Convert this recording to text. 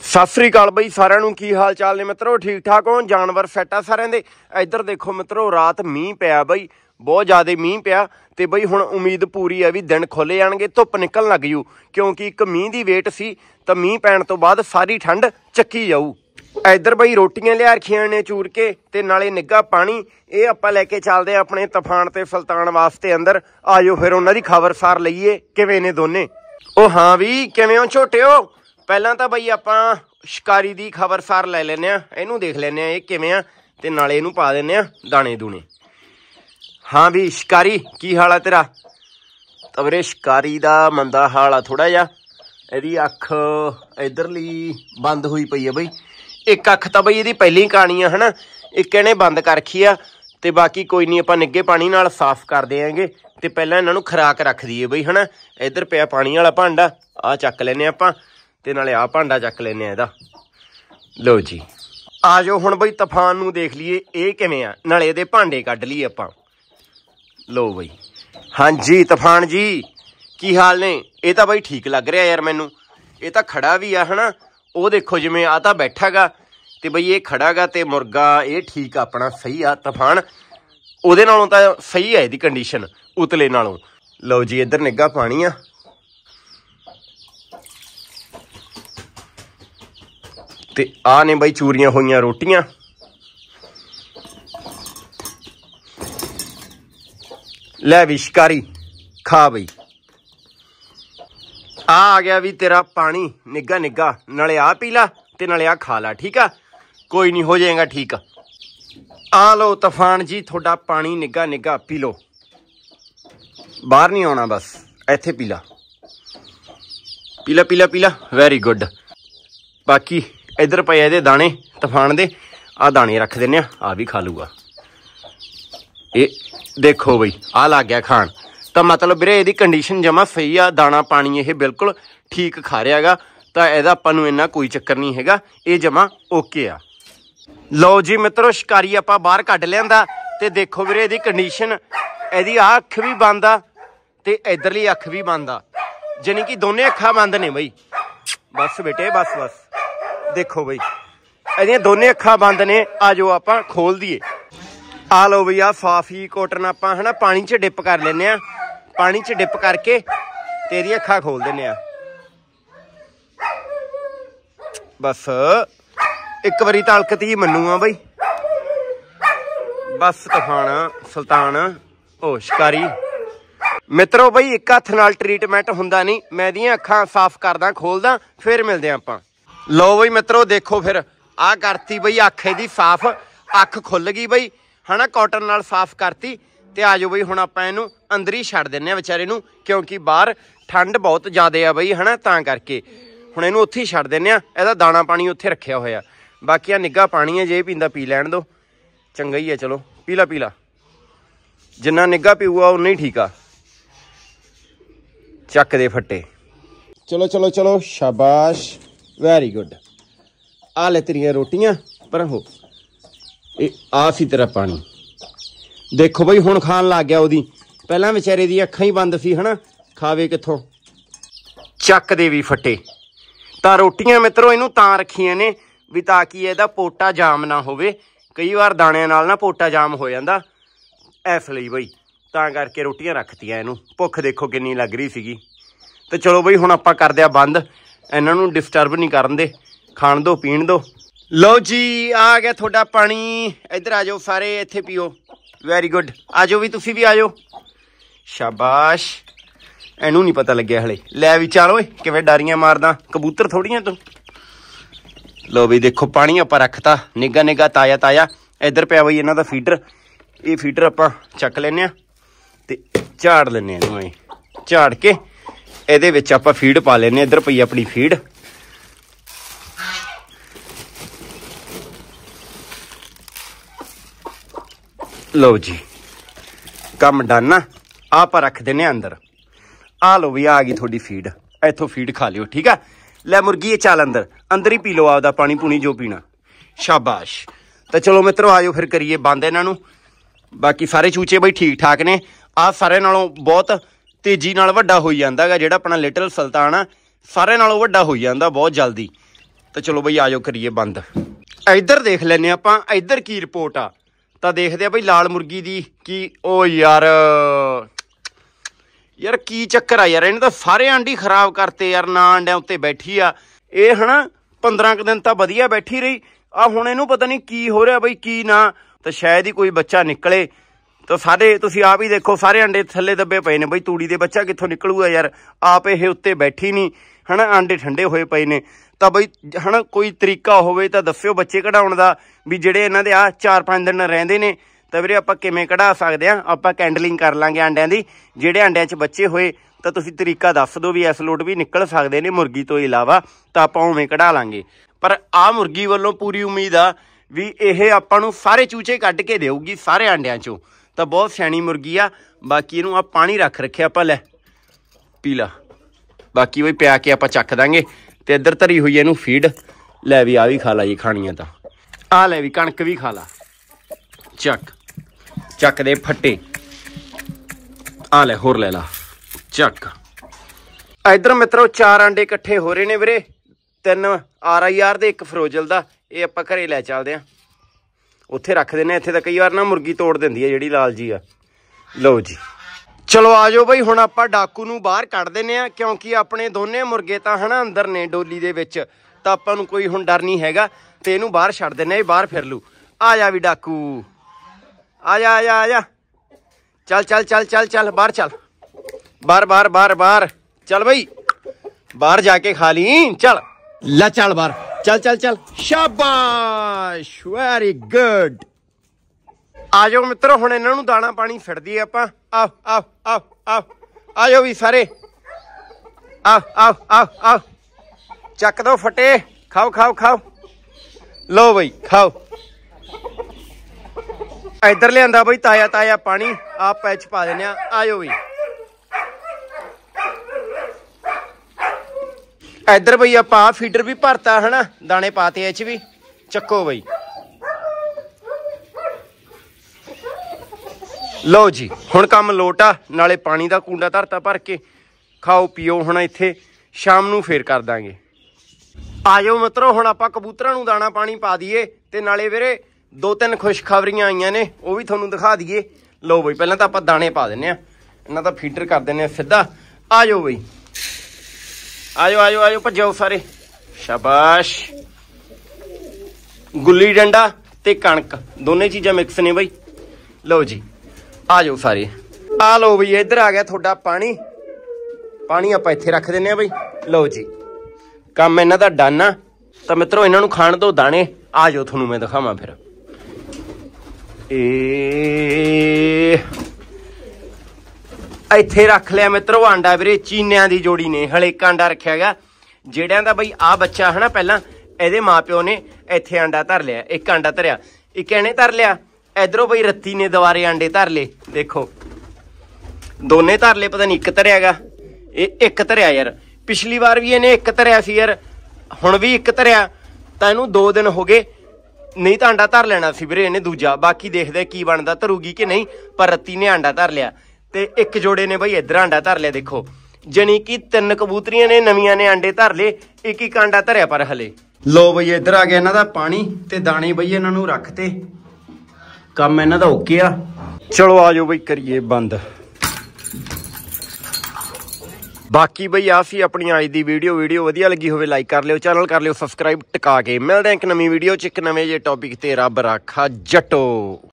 ਸਤਿ ਸ੍ਰੀ ਅਕਾਲ ਬਈ ਸਾਰਿਆਂ ਨੂੰ ਕੀ ਹਾਲ ਚਾਲ ਨੇ ਮਿੱਤਰੋ ਠੀਕ ਠਾਕ ਹੋ ਜਾਨਵਰ ਫਿੱਟ ਆ ਸਾਰਿਆਂ ਦੇ ਇੱਧਰ ਦੇਖੋ ਮਿੱਤਰੋ ਰਾਤ ਮੀਂਹ ਪਿਆ ਬਈ ਬਹੁਤ ਜ਼ਿਆਦਾ ਮੀਂਹ ਪਿਆ ਤੇ ਬਈ ਹੁਣ ਉਮੀਦ ਪੂਰੀ ਆ ਵੀ ਦਿਨ ਖੁੱਲੇ ਜਾਣਗੇ ਧੁੱਪ ਨਿਕਲਣ ਲੱਗ ਜੂ ਕਿਉਂਕਿ ਇੱਕ ਮੀਂਹ ਦੀ ਵੇਟ ਸੀ ਤਾਂ ਮੀਂਹ ਪੈਣ ਤੋਂ ਬਾਅਦ ਸਾਰੀ ਠੰਡ ਚੱਕੀ ਜਾਊ ਇੱਧਰ ਬਈ ਰੋਟੀਆਂ ਲਿਆ ਰਖੀਆਂ ਨੇ ਚੂਰ ਕੇ ਤੇ ਨਾਲੇ ਨਿੱਗਾ ਪਾਣੀ ਇਹ ਆਪਾਂ ਲੈ ਕੇ ਚੱਲਦੇ ਆ ਆਪਣੇ ਤੂਫਾਨ ਤੇ ਸੁਲਤਾਨ ਵਾਸਤੇ ਅੰਦਰ ਆਜੋ ਫਿਰ ਉਹਨਾਂ ਦੀ ਖਬਰਸਾਰ ਲਈਏ ਕਿਵੇਂ ਨੇ ਦੋਨੇ ਉਹ ਹਾਂ ਵੀ ਕਿਵੇਂ ਹੋ ਛੋਟਿਓ ਪਹਿਲਾਂ ਤਾਂ ਬਈ ਆਪਾਂ ਸ਼ਿਕਾਰੀ ਦੀ ਖਬਰਸਾਰ ਲੈ ਲੈਨੇ ਆ ਇਹਨੂੰ ਦੇਖ ਲੈਨੇ ਆ ਇਹ ਕਿਵੇਂ ਆ ਤੇ ਨਾਲੇ ਇਹਨੂੰ ਪਾ ਦਿੰਨੇ ਆ ਦਾਣੇ ਦੂਣੇ ਹਾਂ ਵੀ ਸ਼ਿਕਾਰੀ ਕੀ ਹਾਲ ਆ ਤੇਰਾ ਤਵਰੇ ਸ਼ਿਕਾਰੀ ਦਾ ਮੰਦਾ ਹਾਲ ਆ ਥੋੜਾ ਜਿਹਾ ਇਹਦੀ ਅੱਖ ਇਧਰਲੀ ਬੰਦ ਹੋਈ ਪਈ ਆ ਬਈ ਇੱਕ ਅੱਖ ਤਾਂ ਬਈ ਇਹਦੀ ਪਹਿਲੀ ਕਹਾਣੀ ਆ ਹਨਾ ਇਹ ਕਹਨੇ ਬੰਦ ਕਰ ਰੱਖੀ ਆ ਤੇ ਬਾਕੀ ਕੋਈ ਨਹੀਂ ਆਪਾਂ ਨਿੱਗੇ ਪਾਣੀ ਨਾਲ ਸਾਫ਼ ਕਰ ਦੇਾਂਗੇ ਤੇ ਪਹਿਲਾਂ ਇਹਨਾਂ ਨੂੰ ਖਰਾਕ ਰੱਖ ਦਈਏ ਬਈ ਹਨਾ ਇੱਧਰ ਪਿਆ ਪਾਣੀ ਵਾਲਾ ਭਾਂਡਾ ਆ ਚੱਕ ਲੈਨੇ ਆਪਾਂ ਤੇ ਨਾਲੇ ਆ ਭਾਂਡਾ ਚੱਕ ਲੈਨੇ ਆ ਇਹਦਾ ਲਓ ਜੀ ਆ ਜਾਓ ਹੁਣ ਬਈ ਤੂਫਾਨ ਨੂੰ ਦੇਖ ਲਈਏ ਇਹ ਕਿਵੇਂ ਆ ਨਾਲੇ ਇਹਦੇ ਭਾਂਡੇ ਕੱਢ ਲਈਏ ਆਪਾਂ ਲਓ ਬਈ ਹਾਂਜੀ ਤੂਫਾਨ ਜੀ ਕੀ ਹਾਲ ਨੇ ਇਹ ਤਾਂ ਬਈ ਠੀਕ ਲੱਗ ਰਿਹਾ ਯਾਰ ਮੈਨੂੰ ਇਹ ਤਾਂ ਖੜਾ ਵੀ ਆ ਹਨਾ ਉਹ ਦੇਖੋ ਜਿਵੇਂ ਆ ਤਾਂ ਬੈਠਾਗਾ ਤੇ ਬਈ ਇਹ ਖੜਾਗਾ ਤੇ ਮੁਰਗਾ ਇਹ ਠੀਕ ਆਪਣਾ ਸਹੀ ਆ ਤੂਫਾਨ ਉਹਦੇ ਨਾਲੋਂ ਤਾਂ ਸਹੀ ਆ ਇਹਦੀ ਕੰਡੀਸ਼ਨ ਉਤਲੇ ਨਾਲੋਂ ਲਓ ਜੀ ਇੱਧਰ ਨਿੱਗਾ ਪਾਣੀ ਆ ਤੇ ਆ ਨੇ ਬਾਈ ਚੂਰੀਆਂ ਹੋਈਆਂ ਰੋਟੀਆਂ ਲੈ ਵੀ ਸ਼ਿਕਾਰੀ ਖਾ ਬਈ ਆ ਆ ਗਿਆ ਵੀ ਤੇਰਾ ਪਾਣੀ ਨਿੱਗਾ ਨਿੱਗਾ ਨਾਲੇ ਆ ਪੀ ਲਾ ਤੇ ਨਾਲੇ ਆ ਖਾ ਲਾ ਠੀਕ ਆ ਕੋਈ ਨਹੀਂ ਹੋ ਜਾਏਗਾ ਠੀਕ ਆ ਲੋ ਤਫਾਨ ਜੀ ਤੁਹਾਡਾ ਪਾਣੀ ਨਿੱਗਾ ਨਿੱਗਾ ਪੀ ਲੋ ਬਾਹਰ ਨਹੀਂ ਆਉਣਾ ਬਸ ਇੱਥੇ ਪੀ ਲਾ ਪੀਲਾ ਪੀ ਪੀਲਾ ਵੈਰੀ ਗੁੱਡ ਬਾਕੀ ਇੱਧਰ ਪਏ ਇਹਦੇ ਦਾਣੇ ਤੂਫਾਨ ਦੇ ਆ ਦਾਣੇ ਰੱਖ ਦਿੰਨੇ ਆ ਆ ਵੀ ਖਾ ਲੂਗਾ ਇਹ ਦੇਖੋ ਬਈ ਆ ਲੱਗ ਗਿਆ ਖਾਣ ਤਾਂ ਮਤਲਬ ਵੀਰੇ ਇਹਦੀ ਕੰਡੀਸ਼ਨ ਜਮਾ ਸਹੀ ਆ ਦਾਣਾ ਪਾਣੀ ਇਹ ਬਿਲਕੁਲ ਠੀਕ ਖਾ ਰਿਹਾਗਾ ਤਾਂ ਇਹਦਾ ਆਪਾਂ ਨੂੰ ਇੰਨਾ ਕੋਈ ਚੱਕਰ ਨਹੀਂ ਹੈਗਾ ਇਹ ਜਮਾ ਓਕੇ ਆ ਲਓ ਜੀ ਮਿੱਤਰੋ ਸ਼ਿਕਾਰੀ ਆਪਾਂ ਬਾਹਰ ਕੱਢ ਲਿਆਂਦਾ ਤੇ ਦੇਖੋ ਵੀਰੇ ਇਹਦੀ ਕੰਡੀਸ਼ਨ ਇਹਦੀ ਆ ਅੱਖ ਵੀ ਬੰਦ ਆ ਤੇ ਇਧਰਲੀ ਅੱਖ ਵੀ ਬੰਦ ਆ ਜਾਨੀ ਕਿ ਦੋਨੇ ਅੱਖਾਂ ਬੰਦ ਨੇ ਬਈ ਬਸ ਬੇਟੇ ਬਸ ਬਸ ਦੇਖੋ ਬਈ ਇਹਦੀਆਂ ਦੋਨੇ ਅੱਖਾਂ ਬੰਦ ਨੇ ਆਜੋ ਆਪਾਂ ਖੋਲ ਦਈਏ ਆ ਲਓ ਬਈ ਆ ਫਾਫੀ ਕੋਟਨ ਆਪਾਂ ਹਨਾ ਪਾਣੀ 'ਚ ਡਿਪ ਕਰ ਲੈਨੇ ਆ ਪਾਣੀ 'ਚ ਡਿਪ ਕਰਕੇ ਤੇਰੀ ਅੱਖਾਂ ਖੋਲ ਦਿੰਨੇ ਆ ਬਸ ਇੱਕ ਵਾਰੀ ਤਲਕਤ ਹੀ ਮੰਨੂ ਆ ਬਈ ਬਸ ਤਫਾਨ ਸੁਲਤਾਨ ਉਹ ਸ਼ਿਕਾਰੀ ਮਿੱਤਰੋ ਬਈ ਇੱਕ ਹੱਥ ਨਾਲ ਟ੍ਰੀਟਮੈਂਟ ਹੁੰਦਾ ਨਹੀਂ ਮੈਂ ਦੀਆਂ ਅੱਖਾਂ ਸਾਫ਼ ਕਰਦਾ ਖੋਲਦਾ ਫਿਰ ਮਿਲਦੇ ਆਪਾਂ ਲਓ ਬਈ ਮਿੱਤਰੋ ਦੇਖੋ ਫਿਰ ਆ ਕਰਤੀ ਬਈ ਅੱਖ ਇਹਦੀ ਸਾਫ਼ ਅੱਖ ਖੁੱਲ ਗਈ ਬਈ ਹਨਾ ਕਾਟਨ ਨਾਲ ਸਾਫ਼ ਕਰਤੀ ਤੇ ਆਜੋ ਬਈ ਹੁਣ ਆਪਾਂ ਇਹਨੂੰ ਅੰਦਰ ਹੀ ਛੱਡ ਦਿੰਨੇ ਆ ਵਿਚਾਰੇ ਨੂੰ ਕਿਉਂਕਿ ਬਾਹਰ ਠੰਡ ਬਹੁਤ ਜ਼ਿਆਦੇ ਆ ਬਈ ਹਨਾ ਤਾਂ ਕਰਕੇ ਹੁਣ ਇਹਨੂੰ ਉੱਥੇ ਹੀ ਛੱਡ ਦਿੰਨੇ ਆ ਇਹਦਾ ਦਾਣਾ ਪਾਣੀ ਉੱਥੇ ਰੱਖਿਆ ਹੋਇਆ ਬਾਕੀ ਆ ਨਿੱਗਾ ਪਾਣੀ ਹੈ ਜੇ ਪੀਂਦਾ ਪੀ ਲੈਣ ਦੋ ਚੰਗਾ ਹੀ ਆ ਚਲੋ ਪੀਲਾ ਪੀਲਾ ਜਿੰਨਾ ਨਿੱਗਾ ਪੀਊਗਾ ਉਨਾ ਹੀ ਠੀਕ ਆ ਚੱਕ ਦੇ ਫੱਟੇ ਚਲੋ ਚਲੋ ਚਲੋ ਸ਼ਾਬਾਸ਼ ਵੈਰੀ ਗੁੱਡ ਆ ਲੈ ਤੇਰੀਆਂ ਰੋਟੀਆਂ ਪਰ ਹੋ ਇਹ ਆ ਸੀ ਤੇਰਾ ਪਾਣੀ ਦੇਖੋ ਬਈ ਹੁਣ ਖਾਣ ਲੱਗ ਗਿਆ ਉਹਦੀ ਪਹਿਲਾਂ ਵਿਚਾਰੇ ਦੀ ਅੱਖਾਂ ਹੀ ਬੰਦ ਸੀ ਹਨਾ ਖਾਵੇ ਕਿੱਥੋਂ ਚੱਕ ਦੇ ਵੀ ਫੱਟੇ ਤਾਂ ਰੋਟੀਆਂ ਮਿੱਤਰੋ ਇਹਨੂੰ ਤਾਂ ਰੱਖੀਆਂ ਨੇ ਵੀ ਤਾਂ ਕਿ ਇਹਦਾ ਪੋਟਾ ਜਾਮ ਨਾ ਹੋਵੇ ਕਈ ਵਾਰ ਦਾਣਿਆਂ ਨਾਲ ਨਾ ਪੋਟਾ ਜਾਮ ਹੋ ਜਾਂਦਾ ਐਸ ਲਈ ਬਈ ਤਾਂ ਕਰਕੇ ਰੋਟੀਆਂ ਰੱਖਤੀਆਂ ਇਹਨੂੰ ਭੁੱਖ ਦੇਖੋ ਕਿੰਨੀ ਲੱਗ ਰਹੀ ਸੀਗੀ ਤੇ ਚਲੋ ਬਈ ਹੁਣ ਆਪਾਂ ਕਰਦੇ ਆ ਬੰਦ ਇਹਨਾਂ ਨੂੰ ਡਿਸਟਰਬ ਨਹੀਂ ਕਰਨ ਦੇ ਖਾਣ ਦੋ ਪੀਣ ਦੋ ਲਓ ਜੀ ਆ ਗਿਆ ਤੁਹਾਡਾ ਪਾਣੀ ਇੱਧਰ ਆ ਜਾਓ ਸਾਰੇ ਇੱਥੇ ਪੀਓ ਵੈਰੀ ਗੁੱਡ ਆ ਜਾਓ ਵੀ ਤੁਸੀਂ ਵੀ ਆ ਜਾਓ ਸ਼ਾਬਾਸ਼ ਇਹਨੂੰ ਨਹੀਂ ਪਤਾ ਲੱਗਿਆ ਹਲੇ ਲੈ ਵੀ ਚਾਲ ਓਏ ਕਿਵੇਂ ਡਾਰੀਆਂ ਮਾਰਦਾ ਕਬੂਤਰ ਥੋੜੀਆਂ ਤੂੰ ਲਓ ਵੀ ਦੇਖੋ ਪਾਣੀ ਆਪਾਂ ਰੱਖਤਾ ਨਿੱਗਾ ਨਿੱਗਾ ਤਾਇਆ ਤਾਇਆ ਇੱਧਰ ਪਿਆ ਬਈ ਇਹਨਾਂ ਦਾ ਫੀਡਰ ਇਹ ਫੀਡਰ ਆਪਾਂ ਚੱਕ ਲੈਨੇ ਆ ਤੇ ਝਾੜ ਲੈਨੇ ਆ ਇਹਨੂੰ ਐ ਝਾੜ ਕੇ ਇਹਦੇ ਵਿੱਚ ਆਪਾਂ ਫੀਡ ਪਾ ਲੈਨੇ ਇਧਰ ਪਈ ਆਪਣੀ ਫੀਡ ਲਓ ਜੀ ਕੰਮ ਡਨ ਆ ਆਪਾਂ ਰੱਖ ਦਿੰਨੇ ਅੰਦਰ ਆ ਲਓ ਵੀ ਆ ਗਈ ਤੁਹਾਡੀ ਫੀਡ ਇੱਥੋਂ ਫੀਡ ਖਾ ਲਿਓ ਠੀਕ ਆ ਲੈ ਮੁਰਗੀ ਚਾਲ ਅੰਦਰ ਅੰਦਰ ਹੀ ਪੀ ਲਓ ਆਪਦਾ ਪਾਣੀ ਪੂਣੀ ਜੋ ਪੀਣਾ ਸ਼ਾਬਾਸ਼ ਤਾਂ ਚਲੋ ਮਿੱਤਰੋ ਆਜੋ ਫਿਰ ਕਰੀਏ ਬੰਦ ਇਹਨਾਂ ਨੂੰ ਬਾਕੀ ਸਾਰੇ ਚੂਚੇ ਬਈ ਠੀਕ ਠਾਕ ਨੇ ਆ ਸਾਰੇ ਨਾਲੋਂ ਬਹੁਤ ਤੇਜ਼ੀ ਨਾਲ ਵੱਡਾ ਹੋਈ ਜਾਂਦਾ ਹੈਗਾ ਜਿਹੜਾ ਆਪਣਾ ਲਿਟਲ ਸੁਲਤਾਨ ਆ ਸਾਰੇ ਨਾਲੋਂ ਵੱਡਾ ਹੋਈ ਜਾਂਦਾ ਬਹੁਤ ਜਲਦੀ ਤਾਂ ਚਲੋ ਬਈ ਆਜੋ ਕਰੀਏ ਬੰਦ ਇੱਧਰ ਦੇਖ ਲੈਨੇ ਆਪਾਂ ਇੱਧਰ ਕੀ ਰਿਪੋਰਟ ਆ ਤਾਂ ਦੇਖਦੇ ਆ ਬਈ ਲਾਲ ਮੁਰਗੀ ਦੀ ਕੀ ਓ ਯਾਰ ਯਾਰ ਕੀ ਚੱਕਰ ਆ ਯਾਰ ਇਹਨੇ ਤਾਂ ਸਾਰੇ ਆਂਡੀ ਖਰਾਬ ਕਰਤੇ ਯਾਰ ਨਾ ਆਂਡਿਆਂ ਉੱਤੇ ਬੈਠੀ ਆ ਇਹ ਹਨਾ 15 ਕ ਦਿਨ ਤਾਂ ਵਧੀਆ ਬੈਠੀ ਰਹੀ ਆ ਹੁਣ ਇਹਨੂੰ ਪਤਾ ਨਹੀਂ ਕੀ ਹੋ ਰਿਹਾ ਬਈ ਕੀ ਨਾ ਤਾਂ ਸ਼ਾਇਦ ਹੀ ਕੋਈ ਬੱਚਾ ਨਿਕਲੇ ਤਾਂ ਸਾਡੇ ਤੁਸੀਂ ਆਪ ਹੀ ਦੇਖੋ ਸਾਰੇ ਅੰਡੇ ਥੱਲੇ ਦੱਬੇ ਪਏ ਨੇ ਬਈ ਤੂੜੀ ਦੇ ਬੱਚਾ ਕਿੱਥੋਂ ਨਿਕਲੂਗਾ ਯਾਰ ਆਪ ਇਹ ਉੱਤੇ ਬੈਠੀ ਨਹੀਂ ਹਨਾ ਅੰਡੇ ਠੰਡੇ ਹੋਏ ਪਏ ਨੇ ਤਾਂ ਬਈ ਹਨਾ ਕੋਈ ਤਰੀਕਾ ਹੋਵੇ ਤਾਂ ਦੱਸਿਓ ਬੱਚੇ ਕਢਾਉਣ ਦਾ ਵੀ ਜਿਹੜੇ ਇਹਨਾਂ ਦੇ ਆ 4-5 ਦਿਨ ਰਹਿੰਦੇ ਨੇ ਤਾਂ ਵੀਰੇ ਆਪਾਂ ਕਿਵੇਂ ਕਢਾ ਸਕਦੇ ਆ ਆਪਾਂ ਕੈਂਡਲਿੰਗ ਕਰ ਲਾਂਗੇ ਅੰਡਿਆਂ ਦੀ ਜਿਹੜੇ ਅੰਡਿਆਂ 'ਚ ਬੱਚੇ ਹੋਏ ਤਾਂ ਤੁਸੀਂ ਤਰੀਕਾ ਦੱਸ ਦਿਓ ਵੀ ਇਸ ਲੋਟ ਵੀ ਨਿਕਲ ਸਕਦੇ ਨੇ ਮੁਰਗੀ ਤੋਂ ਇਲਾਵਾ ਤਾਂ ਆਪਾਂ ਉਵੇਂ ਕਢਾ ਲਾਂਗੇ ਪਰ ਆ ਮੁਰਗੀ ਵੱਲੋਂ ਪੂਰੀ ਉਮੀਦ ਆ ਵੀ ਇਹ ਆਪਾਂ ਨੂੰ ਸਾਰੇ ਚੂਚੇ ਕੱਢ ਕੇ ਦੇਊਗੀ ਸਾਰੇ ਅੰਡਿਆਂ 'ਚੋਂ ਤਾਂ ਬਹੁਤ ਸਿਆਣੀ ਮੁਰਗੀ ਆ ਬਾਕੀ ਇਹਨੂੰ ਆ ਪਾਣੀ ਰੱਖ ਰੱਖਿਆ ਆਪਾਂ ਲੈ ਪੀ ਲਾ ਬਾਕੀ ਵੀ ਪਿਆ ਕੇ ਆਪਾਂ ਚੱਕ ਦਾਂਗੇ ਤੇ ਇੱਧਰ ਧਰੀ ਹੋਈ ਇਹਨੂੰ ਫੀਡ ਲੈ ਵੀ ਆ ਵੀ ਖਾ ਲਾ ਜੀ ਖਾਣੀਆਂ ਤਾਂ ਆ ਲੈ ਵੀ ਕਣਕ ਵੀ ਖਾ ਲਾ ਚੱਕ ਚੱਕ ਦੇ ਫੱਟੇ ਆ ਲੈ ਹੋਰ ਲੈ ਲਾ ਚੱਕ ਇਧਰ ਮਿੱਤਰੋ ਚਾਰ ਆਂਡੇ ਇਕੱਠੇ ਹੋ ਰਹੇ ਨੇ ਵੀਰੇ ਤਿੰਨ ਆਰ ਆਈ ਆਰ ਦੇ ਇੱਕ ਫਰੋਜਲ ਦਾ ਇਹ ਆਪਾਂ ਘਰੇ ਲੈ ਚੱਲਦੇ ਆਂ ਉੱਥੇ ਰੱਖ ਦਿੰਨੇ ਇੱਥੇ ਤਾਂ ਕਈ ਵਾਰ ਨਾ ਮੁਰਗੀ ਤੋੜ ਦਿੰਦੀ ਹੈ ਜਿਹੜੀ ਲਾਲ ਜੀ ਆ ਲਓ ਜੀ ਚਲੋ ਆ ਜਾਓ ਬਈ ਹੁਣ ਆਪਾਂ ਡਾਕੂ ਨੂੰ ਬਾਹਰ ਕੱਢ ਦਿੰਨੇ ਆ ਕਿਉਂਕਿ ਆਪਣੇ ਦੋਨੇ ਮੁਰਗੇ ਤਾਂ ਹਨਾ ਅੰਦਰ ਨੇ ਡੋਲੀ ਦੇ ਵਿੱਚ ਤਾਂ ਆਪਾਂ ਨੂੰ ਕੋਈ ਹੁਣ ਡਰ ਨਹੀਂ ਹੈਗਾ ਤੇ ਇਹਨੂੰ ਬਾਹਰ ਛੱਡ ਦਿੰਨੇ ਆ ਬਾਹਰ ਫਿਰ ਲੂ ਆ ਜਾ ਵੀ ਡਾਕੂ ਆ ਜਾ ਆ ਜਾ ਆ ਜਾ ਚੱਲ ਚੱਲ ਚੱਲ ਚੱਲ ਚੱਲ ਬਾਹਰ ਚੱਲ ਬਾਹਰ ਬਾਹਰ ਬਾਹਰ ਬਾਹਰ ਚੱਲ ਬਈ ਬਾਹਰ ਜਾ ਕੇ ਖਾ ਲਈ ਚੱਲ ਲੈ ਚੱਲ ਬਾਹਰ ਚੱਲ ਚੱਲ ਚੱਲ ਸ਼ਾਬਾਸ਼ ਵੈਰੀ ਗੁੱਡ ਆਜੋ ਮਿੱਤਰੋ ਹੁਣ ਇਹਨਾਂ ਨੂੰ ਦਾਣਾ ਪਾਣੀ ਫਿਰਦੀ ਆਪਾਂ ਆ ਆ ਆ ਆ ਆਜੋ ਵੀ ਸਾਰੇ ਆ ਆ ਆ ਆ ਚੱਕ ਦੋ ਫਟੇ ਖਾਓ ਖਾਓ ਖਾਓ ਲੋ ਬਈ ਖਾਓ ਇਧਰ ਲਿਆਂਦਾ ਬਈ ਤਾਇਆ ਤਾਇਆ ਪਾਣੀ ਆ ਪੈਚ ਪਾ ਦਿੰਨੇ ਆ ਆਜੋ ਵੀ ਇੱਧਰ ਬਈ ਆਪਾਂ ਫੀਡਰ ਵੀ ਭਰਤਾ ਹਨਾ ਦਾਣੇ ਪਾਤੇ ਐ ਚ ਵੀ ਚੱਕੋ ਬਈ ਲਓ ਜੀ ਹੁਣ ਕੰਮ ਲੋਟਾ ਨਾਲੇ ਪਾਣੀ ਦਾ ਕੁੰਡਾ ਧਰਤਾ ਭਰ ਕੇ ਖਾਓ ਪੀਓ ਹੁਣ ਇੱਥੇ ਸ਼ਾਮ ਨੂੰ ਫੇਰ ਕਰ ਦਾਂਗੇ ਆਜੋ ਮਿੱਤਰੋ ਹੁਣ ਆਪਾਂ ਕਬੂਤਰਾਂ ਨੂੰ ਦਾਣਾ ਪਾਣੀ ਪਾ ਦਈਏ ਤੇ ਨਾਲੇ ਵੀਰੇ ਦੋ ਤਿੰਨ ਖੁਸ਼ਖਬਰੀਆਂ ਆਈਆਂ ਨੇ ਉਹ ਵੀ ਤੁਹਾਨੂੰ ਦਿਖਾ ਦਈਏ ਲਓ ਬਈ ਪਹਿਲਾਂ ਤਾਂ ਆਪਾਂ ਦਾਣੇ ਪਾ ਦਿੰਨੇ ਆ ਇਹਨਾਂ ਦਾ ਫੀਡਰ ਕਰ ਦਿੰਨੇ ਆ ਸਿੱਧਾ ਆਜੋ ਬਈ ਆਇਓ ਆਇਓ ਆਇਓ ਭੱਜੋ ਸਾਰੇ ਸ਼ਾਬਾਸ਼ ਗੁੱਲੀ ਡੰਡਾ ਤੇ ਕਣਕ ਦੋਨੇ ਚੀਜ਼ਾਂ ਮਿਕਸ ਨੇ ਬਈ ਲਓ ਜੀ ਆਜੋ ਸਾਰੇ ਆ ਲਓ ਬਈ ਇੱਧਰ ਆ ਗਿਆ ਤੁਹਾਡਾ ਪਾਣੀ ਪਾਣੀ ਆਪਾਂ ਇੱਥੇ ਰੱਖ ਦਿੰਨੇ ਆ ਬਈ ਲਓ ਜੀ ਕੰਮ ਇਹਨਾਂ ਦਾ ਡਨ ਆ ਤਾਂ ਮਿੱਤਰੋ ਇਹਨਾਂ ਨੂੰ ਖਾਣ ਦੋ ਦਾਣੇ ਆਜੋ ਤੁਹਾਨੂੰ ਮੈਂ ਦਿਖਾਵਾਂ ਫਿਰ ਏ ਇੱਥੇ ਰੱਖ ਲਿਆ ਮਿੱਤਰੋ ਆਂਡਾ ਵੀਰੇ ਚੀਨਿਆਂ ਦੀ ਜੋੜੀ ਨੇ ਹਲੇ ਕਾਂਡਾ ਰੱਖਿਆ ਗਿਆ ਜਿਹੜਿਆਂ ਦਾ ਬਈ ਆ ਬੱਚਾ ਹਨਾ ਪਹਿਲਾਂ ਇਹਦੇ ਮਾਪਿਓ ਨੇ ਇੱਥੇ ਆਂਡਾ ਧਰ ਲਿਆ ਇੱਕ ਆਂਡਾ ਧਰਿਆ ਇੱਕ ਇਹਨੇ ਧਰ ਲਿਆ ਇਧਰੋਂ ਬਈ ਰੱਤੀ ਨੇ ਦੁਬਾਰੇ ਆਂਡੇ ਧਰ ਲਏ ਦੇਖੋ ਦੋਨੇ ਧਰ ਲਏ ਪਤਾ ਨਹੀਂ ਇੱਕ ਧਰਿਆਗਾ ਇਹ ਇੱਕ ਧਰਿਆ ਯਾਰ ਪਿਛਲੀ ਵਾਰ ਵੀ ਇਹਨੇ ਇੱਕ ਧਰਿਆ ਸੀ ਯਾਰ ਹੁਣ ਵੀ ਇੱਕ ਧਰਿਆ ਤਾਂ ਇਹਨੂੰ 2 ਦਿਨ ਹੋ ਗਏ ਨਹੀਂ ਤਾਂ ਆਂਡਾ ਧਰ ਲੈਣਾ ਸੀ ਵੀਰੇ ਇਹਨੇ ਦੂਜਾ ਬਾਕੀ ਦੇਖਦੇ ਕੀ ਬਣਦਾ ਧਰੂਗੀ ਕਿ ਨਹੀਂ ਪਰ ਰੱਤੀ ਨੇ ਆਂਡਾ ਧਰ ਲਿਆ ਤੇ ਇੱਕ ਜੋੜੇ ਨੇ ਬਈ ਇਧਰ ਆਂਡਾ ਧਰ ਲਿਆ ਦੇਖੋ ਜਣੀ ਕਿ ਤਿੰਨ ਕਬੂਤਰੀਆਂ ਨੇ ਨਵੀਆਂ ਨੇ ਆਂਡੇ ਧਰ ਲਏ ਇੱਕ ਇੱਕ ਆਂਡਾ ਧਰਿਆ ਪਰ ਹਲੇ ਲੋ ਬਈ ਇਧਰ ਆ ਗਿਆ ਇਹਨਾਂ ਦਾ ਪਾਣੀ ਤੇ ਦਾਣੇ ਬਈ ਇਹਨਾਂ ਨੂੰ ਰੱਖਤੇ ਕੰਮ ਇਹਨਾਂ ਦਾ ਓਕੇ ਆ ਚਲੋ ਆਜੋ ਬਈ ਕਰੀਏ ਬੰਦ ਬਾਕੀ ਬਈ ਆ ਸੀ ਆਪਣੀ ਅੱਜ ਦੀ ਵੀਡੀਓ ਵੀਡੀਓ ਵਧੀਆ ਲੱਗੀ ਹੋਵੇ ਲਾਈਕ ਕਰ ਲਿਓ ਚੈਨਲ ਕਰ ਲਿਓ ਸਬਸਕ੍ਰਾਈਬ ਟਿਕਾ ਕੇ ਮਿਲਦੇ ਹਾਂ ਇੱਕ ਨਵੀਂ ਵੀਡੀਓ ਚ ਇੱਕ ਨਵੇਂ ਜੇ ਟੌਪਿਕ ਤੇ ਰੱਬ ਰਾਖਾ ਜਟੋ